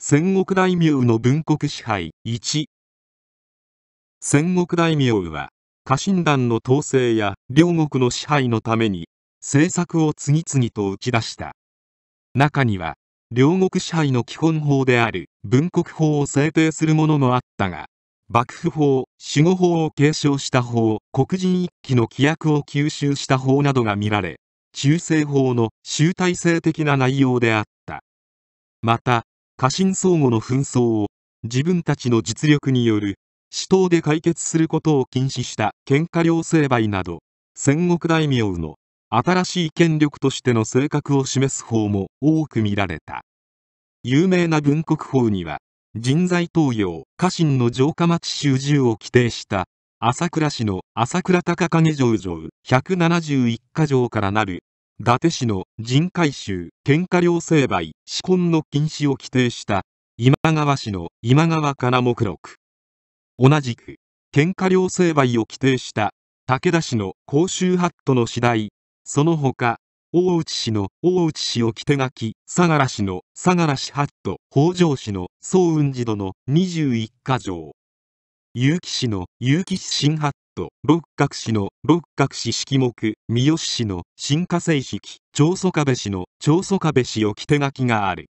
戦国大名の文国支配1戦国大名は家臣団の統制や両国の支配のために政策を次々と打ち出した中には両国支配の基本法である文国法を制定するものもあったが幕府法守護法を継承した法黒人一揆の規約を吸収した法などが見られ中世法の集大成的な内容であったまた家臣相互の紛争を自分たちの実力による死闘で解決することを禁止した喧嘩両成敗など戦国大名の新しい権力としての性格を示す法も多く見られた有名な文国法には人材登用家臣の城下町集を規定した朝倉市の朝倉高影城城171か条からなる伊達市の人海州喧嘩両成敗、資婚の禁止を規定した今川市の今川金目録。同じく、喧嘩両成敗を規定した武田市の甲州八トの次第、その他、大内市の大内市を着て書き、相良市の相良市八ト北条市の宗雲寺戸の21か条。結城市の結城市新八ト六角市の六角市式目、三好氏の新化成壁長宗我部氏の長宗我部氏置き手書きがある